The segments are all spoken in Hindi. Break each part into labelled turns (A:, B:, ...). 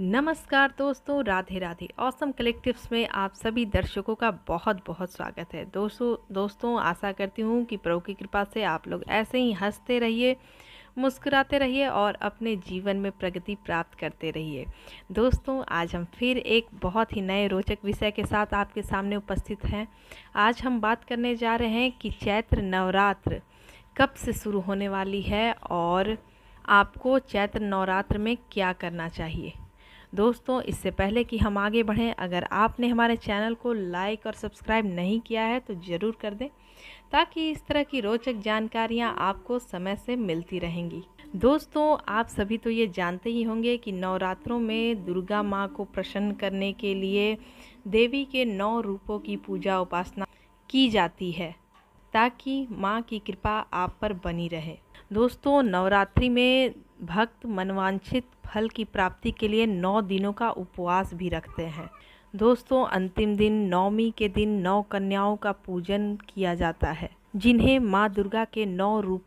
A: नमस्कार दोस्तों राधे राधे औसम कलेक्टिव्स में आप सभी दर्शकों का बहुत बहुत स्वागत है दोस्तों दोस्तों आशा करती हूँ कि प्रभु की कृपा से आप लोग ऐसे ही हंसते रहिए मुस्कुराते रहिए और अपने जीवन में प्रगति प्राप्त करते रहिए दोस्तों आज हम फिर एक बहुत ही नए रोचक विषय के साथ आपके सामने उपस्थित हैं आज हम बात करने जा रहे हैं कि चैत्र नवरात्र कब से शुरू होने वाली है और आपको चैत्र नवरात्र में क्या करना चाहिए दोस्तों इससे पहले कि हम आगे बढ़ें अगर आपने हमारे चैनल को लाइक और सब्सक्राइब नहीं किया है तो ज़रूर कर दें ताकि इस तरह की रोचक जानकारियाँ आपको समय से मिलती रहेंगी दोस्तों आप सभी तो ये जानते ही होंगे कि नवरात्रों में दुर्गा माँ को प्रसन्न करने के लिए देवी के नौ रूपों की पूजा उपासना की जाती है ताकि माँ की कृपा आप पर बनी रहे दोस्तों नवरात्रि में भक्त मनवांछित फल की प्राप्ति के लिए नौ दिनों का उपवास भी रखते हैं दोस्तों अंतिम दिन नौमी के दिन नौ कन्याओं का पूजन किया जाता है जिन्हें माँ दुर्गा के नौ रूप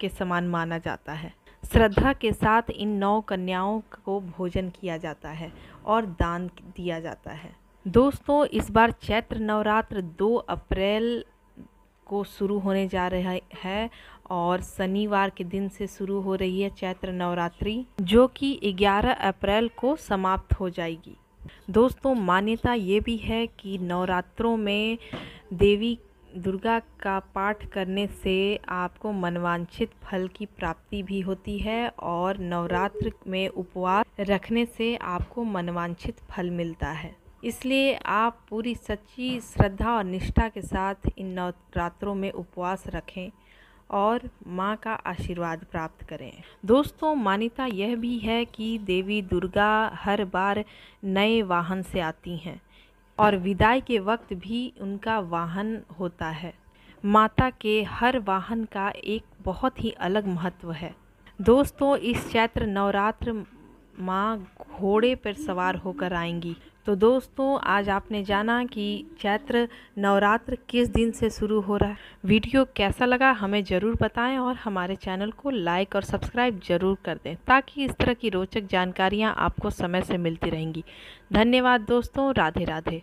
A: के समान माना जाता है श्रद्धा के साथ इन नौ कन्याओं को भोजन किया जाता है और दान दिया जाता है दोस्तों इस बार चैत्र नवरात्र 2 अप्रैल को शुरू होने जा रहा है और शनिवार के दिन से शुरू हो रही है चैत्र नवरात्रि जो कि 11 अप्रैल को समाप्त हो जाएगी दोस्तों मान्यता ये भी है कि नवरात्रों में देवी दुर्गा का पाठ करने से आपको मनवांछित फल की प्राप्ति भी होती है और नवरात्र में उपवास रखने से आपको मनवांछित फल मिलता है इसलिए आप पूरी सच्ची श्रद्धा और निष्ठा के साथ इन नवरात्रों में उपवास रखें और माँ का आशीर्वाद प्राप्त करें दोस्तों मान्यता यह भी है कि देवी दुर्गा हर बार नए वाहन से आती हैं और विदाई के वक्त भी उनका वाहन होता है माता के हर वाहन का एक बहुत ही अलग महत्व है दोस्तों इस चैत्र नवरात्र माँ घोड़े पर सवार होकर आएंगी तो दोस्तों आज आपने जाना कि चैत्र नवरात्र किस दिन से शुरू हो रहा है वीडियो कैसा लगा हमें ज़रूर बताएं और हमारे चैनल को लाइक और सब्सक्राइब ज़रूर कर दें ताकि इस तरह की रोचक जानकारियाँ आपको समय से मिलती रहेंगी धन्यवाद दोस्तों राधे राधे